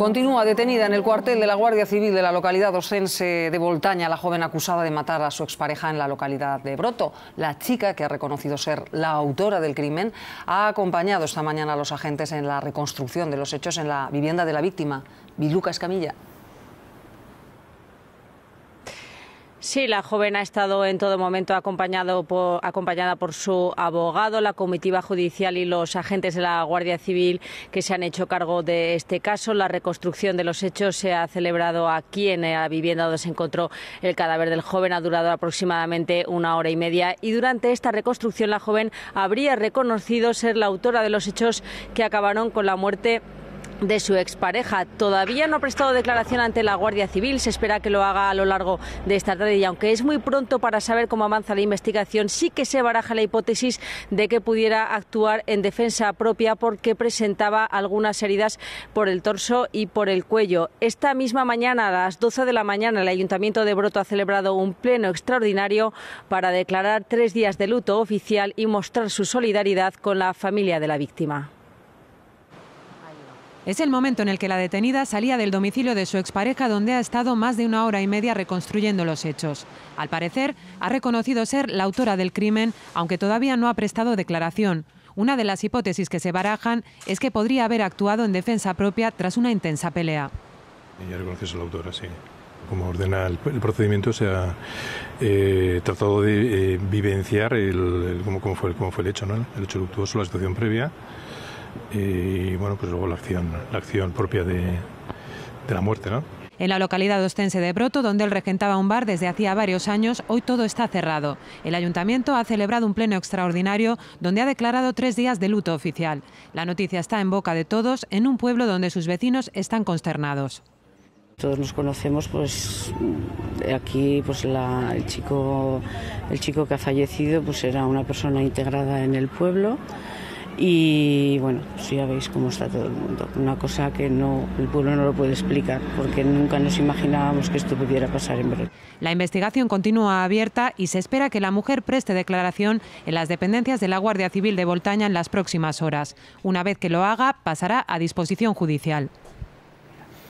Continúa detenida en el cuartel de la Guardia Civil de la localidad osense de Voltaña la joven acusada de matar a su expareja en la localidad de Broto. La chica, que ha reconocido ser la autora del crimen, ha acompañado esta mañana a los agentes en la reconstrucción de los hechos en la vivienda de la víctima, Viluca Escamilla. Sí, la joven ha estado en todo momento acompañada por su abogado, la comitiva judicial y los agentes de la Guardia Civil que se han hecho cargo de este caso. La reconstrucción de los hechos se ha celebrado aquí en eh, la vivienda donde se encontró el cadáver del joven. Ha durado aproximadamente una hora y media y durante esta reconstrucción la joven habría reconocido ser la autora de los hechos que acabaron con la muerte de su expareja. Todavía no ha prestado declaración ante la Guardia Civil, se espera que lo haga a lo largo de esta tarde y aunque es muy pronto para saber cómo avanza la investigación, sí que se baraja la hipótesis de que pudiera actuar en defensa propia porque presentaba algunas heridas por el torso y por el cuello. Esta misma mañana, a las 12 de la mañana, el Ayuntamiento de Broto ha celebrado un pleno extraordinario para declarar tres días de luto oficial y mostrar su solidaridad con la familia de la víctima. Es el momento en el que la detenida salía del domicilio de su expareja donde ha estado más de una hora y media reconstruyendo los hechos. Al parecer, ha reconocido ser la autora del crimen, aunque todavía no ha prestado declaración. Una de las hipótesis que se barajan es que podría haber actuado en defensa propia tras una intensa pelea. Ella reconoce ser la autora, sí. Como ordena el, procedimiento, se ha eh, tratado de eh, vivenciar el, cómo, fue, el hecho, el hecho luctuoso, la situación previa y bueno, pues luego la acción, la acción propia de, de la muerte, ¿no? En la localidad ostense de Broto, donde él regentaba un bar desde hacía varios años, hoy todo está cerrado. El ayuntamiento ha celebrado un pleno extraordinario donde ha declarado tres días de luto oficial. La noticia está en boca de todos en un pueblo donde sus vecinos están consternados. Todos nos conocemos, pues aquí pues el, chico, el chico que ha fallecido pues era una persona integrada en el pueblo y bueno, si pues ya veis cómo está todo el mundo. Una cosa que no, el pueblo no lo puede explicar porque nunca nos imaginábamos que esto pudiera pasar en Verón. La investigación continúa abierta y se espera que la mujer preste declaración en las dependencias de la Guardia Civil de Voltaña en las próximas horas. Una vez que lo haga, pasará a disposición judicial.